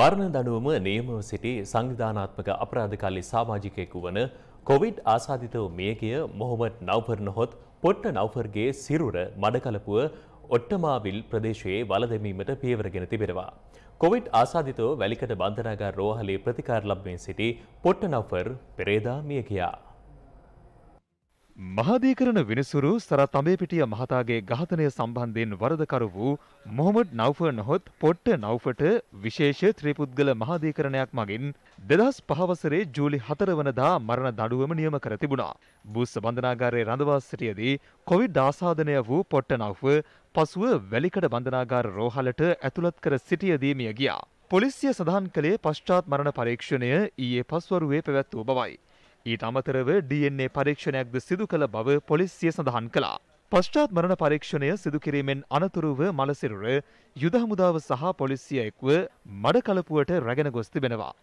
මරණ දඩුවම නියමව සිටි සංවිධානාත්මක අපරාධකාලි සාමාජිකයෙකු වන කොවිඩ් ආසාධිතව මියගිය මොහොමඩ් නවපර් නොහොත් පොට්ට නවපර්ගේ සිරුර මඩකලපුව ඔට්ටමාවිල් ප්‍රදේශයේ වල දැමීමට පියවරගෙන තිබෙනවා. කොවිඩ් ආසාධිතව වැලිකට බන්ධනාගාර රෝහලේ ප්‍රතිකාර ලබමින් සිටි පොට්ට නවපර් පෙරේදා මියගියා. මහදී කරන විනිසුරු සරත් අඹේපිටිය මහතාගේ ඝාතනය සම්බන්ධයෙන් වරදකරු වූ මොහොමඩ් නව්ෆර් නොහොත් පොට්ට නව්ෆට විශේෂ ත්‍රිපුද්ගල මහදීකරණයක් මගින් දෙදස් පහවසරේ ජූලි හතර වනදා මරණ දඩුවම නියම කර තිබුණා. බුස්ස බන්ධනාගාරයේ රඳවා සිටියදී කොවිඩ් ආසාදනය වූ පොට්ට නව්ෆ පසුව වැලිකඩ බන්ධනාගාර රෝහලට ඇතුළත් කර සිටියදී මිය ගියා. පොලිසිය සඳහන් කළේ පශ්චාත් මරණ පරීක්ෂණය ඊයේ පස්වරුවේ පැවැත් වූ බවයි. ඊට අමතරව DNA පරීක්ෂණයක්ද සිදු කළ බව පොලිසිය සඳහන් කළා. පශ්චාත් මරණ පරීක්ෂණය සිදු කිරීමෙන් අනතුරුව මලසිරුර යුද හමුදාව සහ පොලිසිය එක්ව මඩකලපුවට රැගෙන ගොස් තිබෙනවා.